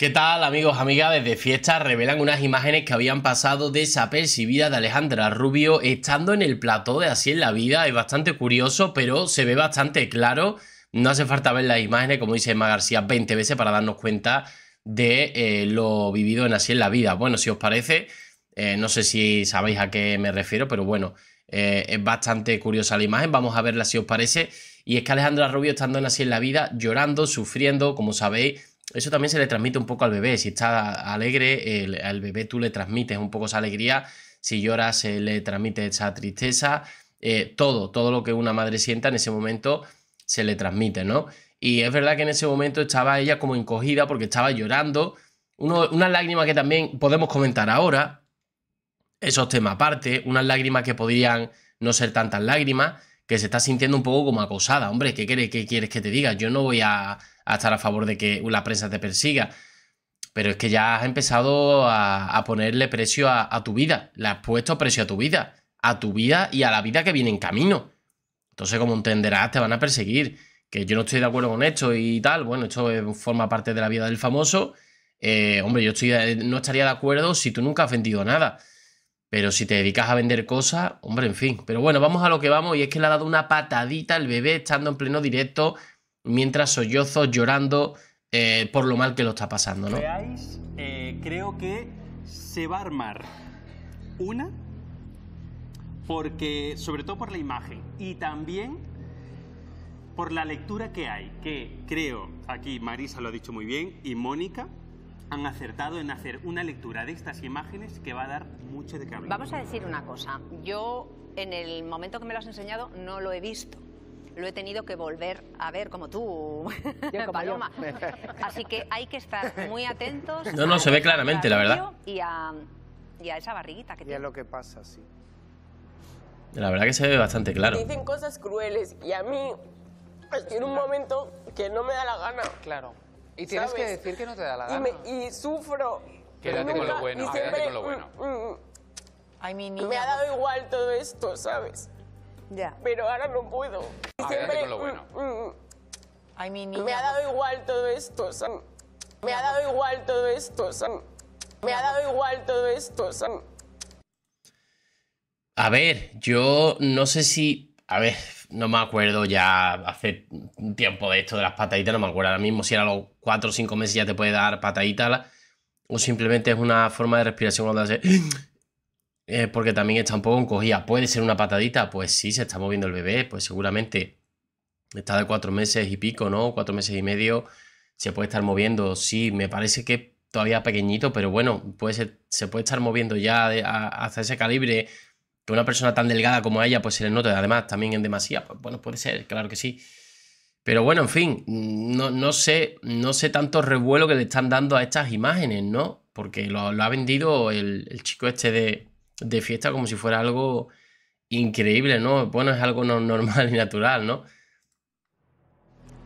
¿Qué tal amigos, amigas? Desde Fiesta revelan unas imágenes que habían pasado desapercibidas de Alejandra Rubio estando en el plató de Así en la Vida. Es bastante curioso, pero se ve bastante claro. No hace falta ver las imágenes, como dice Emma García, 20 veces para darnos cuenta de eh, lo vivido en Así en la Vida. Bueno, si os parece, eh, no sé si sabéis a qué me refiero, pero bueno, eh, es bastante curiosa la imagen. Vamos a verla si os parece. Y es que Alejandra Rubio estando en Así en la Vida, llorando, sufriendo, como sabéis eso también se le transmite un poco al bebé. Si está alegre, el, al bebé tú le transmites un poco esa alegría. Si llora, se le transmite esa tristeza. Eh, todo, todo lo que una madre sienta en ese momento se le transmite, ¿no? Y es verdad que en ese momento estaba ella como encogida porque estaba llorando. una lágrima que también podemos comentar ahora, esos temas aparte, unas lágrimas que podían no ser tantas lágrimas, que se está sintiendo un poco como acosada. Hombre, ¿qué, quieres, quieres que te diga? Yo no voy a, estar a favor de que la prensa te persiga. Pero es que ya has empezado a, ponerle precio a, tu vida. Le has puesto precio a tu vida. A tu vida y a la vida que viene en camino. Entonces, como entenderás, te van a perseguir. Que yo no estoy de acuerdo con esto y tal. Bueno, esto forma parte de la vida del famoso. Eh, hombre, yo estoy, no estaría de acuerdo si tú nunca has vendido nada. Pero si te dedicas a vender cosas, hombre, en fin. Pero bueno, vamos a lo que vamos y es que le ha dado una patadita al bebé estando en pleno directo mientras sollozos llorando eh, por lo mal que lo está pasando, ¿no? Eh, creo que se va a armar una porque sobre todo por la imagen y también por la lectura que hay, que creo aquí Marisa lo ha dicho muy bien y Mónica han acertado en hacer una lectura de estas imágenes que va a dar mucho de qué hablar. Vamos a decir una cosa. Yo, en el momento que me lo has enseñado, no lo he visto. Lo he tenido que volver a ver como tú, Paloma. Así que hay que estar muy atentos. No, no, se ve claramente, la verdad. Y a, esa barriguita que tiene. Y a lo que pasa, sí. La verdad que se ve bastante claro. Dicen cosas crueles y a mí pues, en un momento que no me da la gana. Claro. Y tienes que decir que no te da la gana. Y, sufro. Ah, quédate con lo bueno, quédate con lo bueno. Ay, mi Me ha dado igual todo esto, ¿sabes? Ya. Pero ahora no puedo. Ah, con lo mm, bueno. Mm, mm. Ay, mi Me ha dado igual todo esto, San. Me ha dado igual todo esto, San. Me ha dado igual todo esto, ¿sabes? A ver, yo no sé si. A ver, no me acuerdo ya hace un tiempo de esto de las pataditas, no me acuerdo ahora mismo si era los 4 o 5 meses ya te puede dar pataditas o simplemente es una forma de respiración eh, porque también está un poco encogida. ¿Puede ser una patadita? Pues sí, se está moviendo el bebé, pues seguramente está de cuatro meses y pico, ¿no? Cuatro meses y medio se puede estar moviendo. Sí, me parece que todavía pequeñito, pero bueno, puede se puede estar moviendo ya hasta ese calibre una persona tan delgada como ella pues se le nota además también en demasía, pues, bueno, puede ser, claro que sí. Pero bueno, en fin, no, no, sé, no sé tanto revuelo que le están dando a estas imágenes, ¿no? Porque lo, ha vendido el, chico este de, fiesta como si fuera algo increíble, ¿no? Bueno, es algo normal y natural, ¿no?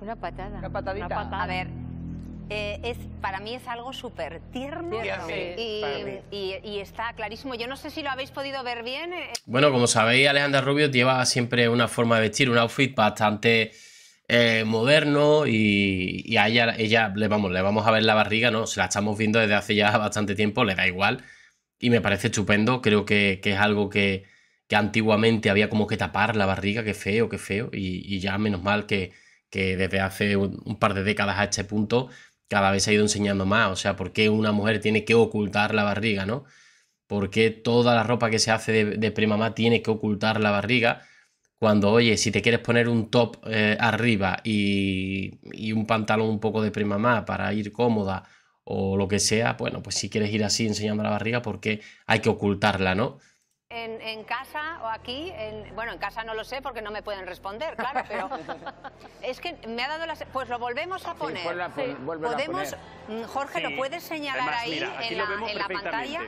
Una patada. ver, eh, es, para mí es algo súper tierno y, está clarísimo. Yo no sé si lo habéis podido ver bien. Eh, bueno, como sabéis, Alejandra Rubio lleva siempre una forma de vestir, un outfit bastante eh, moderno y, a ella, le, vamos, le vamos a ver la barriga, ¿no? Se la estamos viendo desde hace ya bastante tiempo, le da igual y me parece estupendo. Creo que, es algo que, antiguamente había como que tapar la barriga, qué feo, qué feo, y, ya menos mal que, desde hace un par de décadas a este punto cada vez ha ido enseñando más. O sea, ¿por qué una mujer tiene que ocultar la barriga, no? ¿Por qué toda la ropa que se hace de, de premamá tiene que ocultar la barriga? Cuando, oye, si te quieres poner un top eh, arriba y, un pantalón un poco de premamá para ir cómoda o lo que sea, bueno, pues si quieres ir así enseñando la barriga, ¿por qué hay que ocultarla, no? en, casa o aquí, bueno, en casa no lo sé porque no me pueden responder, claro, pero es que me ha dado las... Pues lo volvemos a poner. Mm, Jorge, ¿lo puedes señalar ahí en, la, pantalla?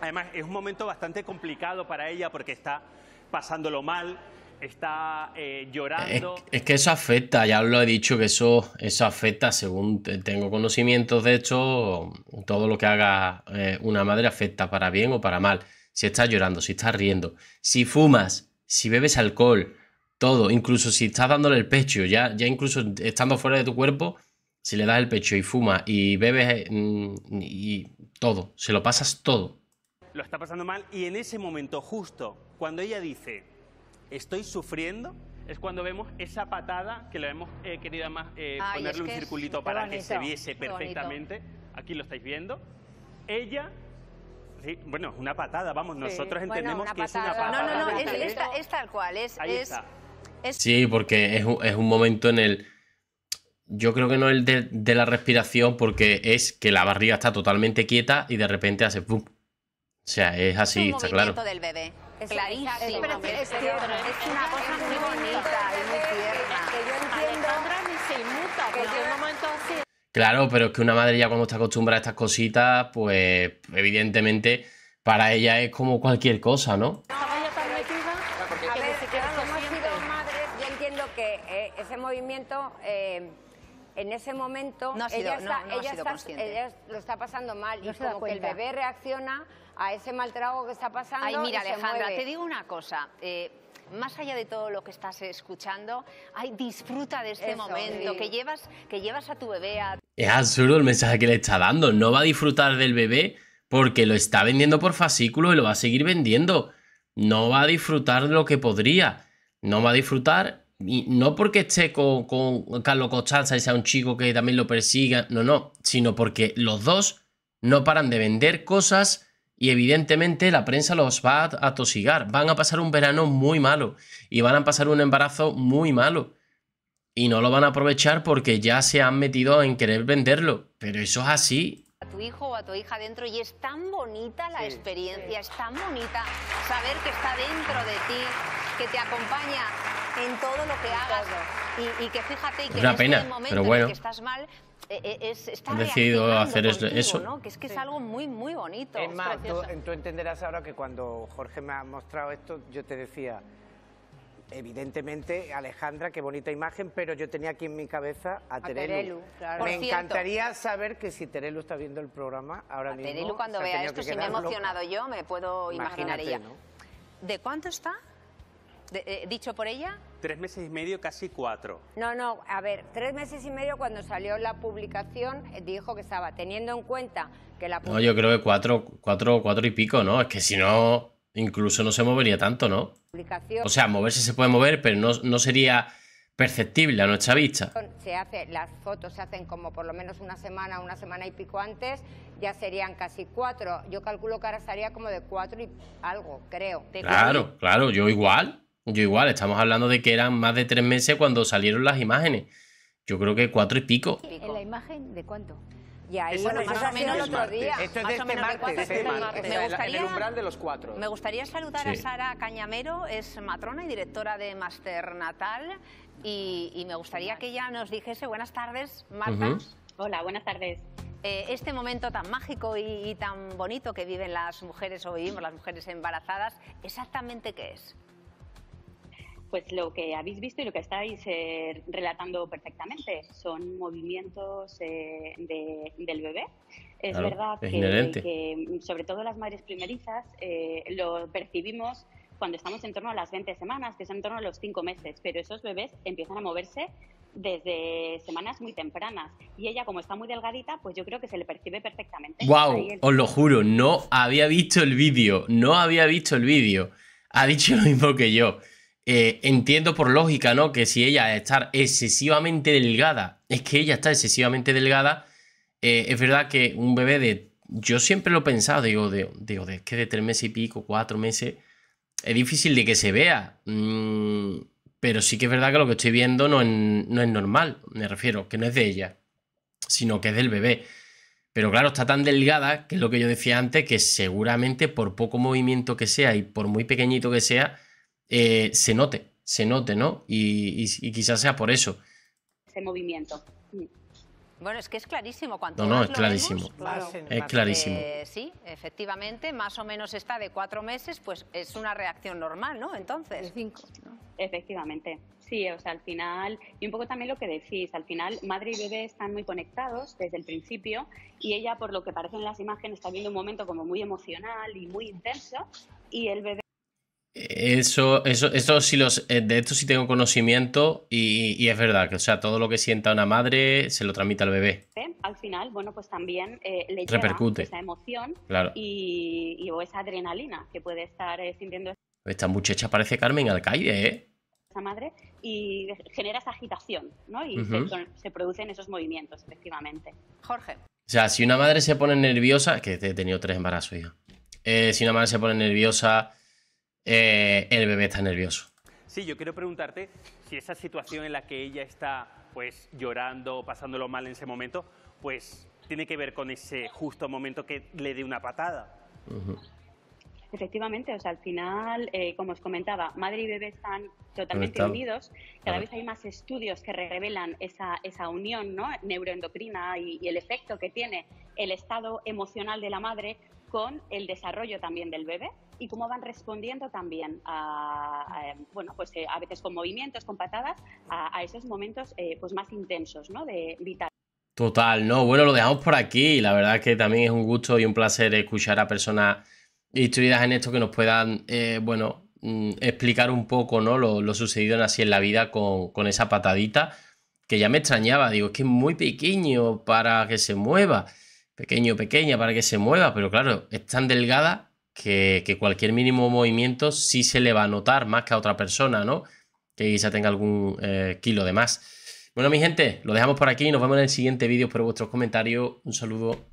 Además, es un momento bastante complicado para ella porque está pasándolo mal, está eh, llorando. Es, que eso afecta, ya lo he dicho, que eso, eso afecta, según tengo conocimientos de hecho, todo lo que haga eh, una madre afecta para bien o para mal si estás llorando, si estás riendo, si fumas, si bebes alcohol, todo, incluso si estás dándole el pecho, ya, ya incluso estando fuera de tu cuerpo, si le das el pecho y fumas y bebes mm, y todo, se lo pasas todo. Lo está pasando mal y en ese momento justo, cuando ella dice, estoy sufriendo, es cuando vemos esa patada que le hemos eh, querido más eh, ponerle un circulito para que se viese perfectamente. Aquí lo estáis viendo. Ella bueno, es una patada, vamos, nosotros entendemos que es una patada. No, no, no, es, tal cual, es, Sí, porque es un, es un momento en el... Yo creo que no el de, la respiración, porque es que la barriga está totalmente quieta y de repente hace ¡pum! O sea, es así, es está claro. del bebé. Es clarísimo. es, es, es, una cosa muy bonita. Claro, pero es que una madre ya cuando está acostumbrada a estas cositas, pues evidentemente para ella es como cualquier cosa, ¿no? A ver, sido madres. yo entiendo que ese movimiento, en ese momento, ella, está, ella está- ella lo está pasando mal y como que el bebé reacciona a ese maltrago que está pasando. Ay, mira, Alejandra, te digo una cosa. Eh, más allá de todo lo que estás escuchando, ay, disfruta de este momento, que, llevas, que llevas a tu bebé a... Es absurdo el mensaje que le está dando, no va a disfrutar del bebé porque lo está vendiendo por fascículo y lo va a seguir vendiendo. No va a disfrutar lo que podría, no va a disfrutar, y no porque esté con, con Carlos Costanza y sea un chico que también lo persiga, no, no, sino porque los dos no paran de vender cosas y evidentemente la prensa los va a tosigar. Van a pasar un verano muy malo y van a pasar un embarazo muy malo. Y no lo van a aprovechar porque ya se han metido en querer venderlo. Pero eso es así. A tu hijo o a tu hija dentro y es tan bonita la experiencia, es tan bonita saber que está dentro de ti, que te acompaña en todo lo que hagas. Y, que fíjate que una en este pena, momento pero bueno. estás mal, e, e, es, decidido hacer eso. Que es que es algo muy, muy bonito. tú, entenderás ahora que cuando Jorge me ha mostrado esto, yo te decía, evidentemente, Alejandra, qué bonita imagen, pero yo tenía aquí en mi cabeza a, Terelu. Me encantaría saber que si Terelu está viendo el programa ahora mismo... Terelu cuando vea esto, si me he emocionado yo, me puedo imaginar ella. ¿De cuánto está? Eh, dicho por ella, Tres meses y medio, casi cuatro. No, no, a ver, tres meses y medio cuando salió la publicación eh, dijo que estaba teniendo en cuenta que la... publicación... No, yo creo que cuatro, cuatro, cuatro y pico, ¿no? Es que si no, incluso no se movería tanto, ¿no? O sea, moverse se puede mover, pero no, no sería perceptible a nuestra vista. Se hace, las fotos se hacen como por lo menos una semana, una semana y pico antes, ya serían casi cuatro. Yo calculo que ahora estaría como de cuatro y algo, creo. Claro, claro, yo igual. Yo igual, estamos hablando de que eran más de tres meses cuando salieron las imágenes. Yo creo que cuatro y pico. ¿En la imagen de cuánto? Ya bueno, más o este menos otro día. Esto es de este Me gustaría, el de los cuatro. Me gustaría saludar a Sara Cañamero, es matrona y directora de Master Natal. Y, me gustaría que ella nos dijese buenas tardes, Marta. Hola, buenas tardes. Eh, este momento tan mágico y, y tan bonito que viven las mujeres o vivimos las mujeres embarazadas, ¿exactamente qué es? Pues lo que habéis visto y lo que estáis eh, relatando perfectamente son movimientos eh, del bebé. Es verdad que, mm, sobre todo las madres primerizas, eh, lo percibimos cuando estamos en torno a las 20 semanas, que son en torno a los 5 meses, pero esos bebés empiezan a moverse desde semanas muy tempranas. Y ella, como está muy delgadita, pues yo creo que se le percibe perfectamente. ¡Wow! Os lo juro, no había visto el vídeo, no había visto el vídeo. Ha dicho lo mismo que yo. Eh, entiendo por lógica, ¿no? Que si ella está excesivamente delgada, es que ella está excesivamente delgada, eh, es verdad que un bebé de... Yo siempre lo he pensado, digo, de, es que de tres meses y pico, cuatro meses, es difícil de que se vea. Mm, pero sí que es verdad que lo que estoy viendo no es normal, me refiero, que no es de ella, sino que es del bebé. Pero claro, está tan delgada, que es lo que yo decía antes, que seguramente por poco movimiento que sea y por muy pequeñito que sea, eh, se note, se note, ¿no? Y, quizás sea por eso. Ese movimiento. Mm. Bueno, es que es clarísimo. Cuanto no, no, es clarísimo. Es clarísimo. sí, efectivamente, más o menos está de cuatro meses, pues es una reacción normal, ¿no? Entonces. cinco. Efectivamente. Sí, o sea, al final, y un poco también lo que decís, al final madre y bebé están muy conectados desde el principio y ella, por lo que en las imágenes, está viendo un momento como muy emocional y muy intenso y el bebé eso, eso, eso sí los, eh, de esto sí tengo conocimiento y, es verdad que, o sea, todo lo que sienta una madre se lo transmite al bebé. ¿Eh? Al final, bueno, pues también eh, le repercute esa emoción y, o esa adrenalina que puede estar sintiendo. Esta muchacha parece Carmen Alcaide, ¿eh? Esa madre y genera esa agitación, ¿no? Y se, producen esos movimientos, efectivamente. Jorge. O sea, si una madre se pone nerviosa, que he tenido tres embarazos, ya. si una madre se pone nerviosa eh, el bebé está nervioso. Sí, yo quiero preguntarte si esa situación en la que ella está pues llorando, pasándolo mal en ese momento, pues tiene que ver con ese justo momento que le dé una patada. Efectivamente, o sea, al final, eh, como os comentaba, madre y bebé están totalmente unidos. Cada vez hay más estudios que revelan esa, unión ¿no? neuroendocrina y, el efecto que tiene el estado emocional de la madre con el desarrollo también del bebé y cómo van respondiendo también a, bueno, pues eh, a veces con movimientos, con patadas, a, esos momentos eh, pues más intensos, ¿no? De vital. Total, no, bueno, lo dejamos por aquí. La verdad es que también es un gusto y un placer escuchar a personas instruidas en esto que nos puedan, eh, bueno, mm, explicar un poco, ¿no? Lo, sucedido en así en la vida con esa patadita que ya me extrañaba. Digo, es que es muy pequeño para que se mueva pequeño, pequeña, para que se mueva, pero claro, es tan delgada que, cualquier mínimo movimiento sí se le va a notar más que a otra persona, ¿no? Que quizá tenga algún eh, kilo de más. Bueno, mi gente, lo dejamos por aquí. y Nos vemos en el siguiente vídeo. Espero vuestros comentarios. Un saludo.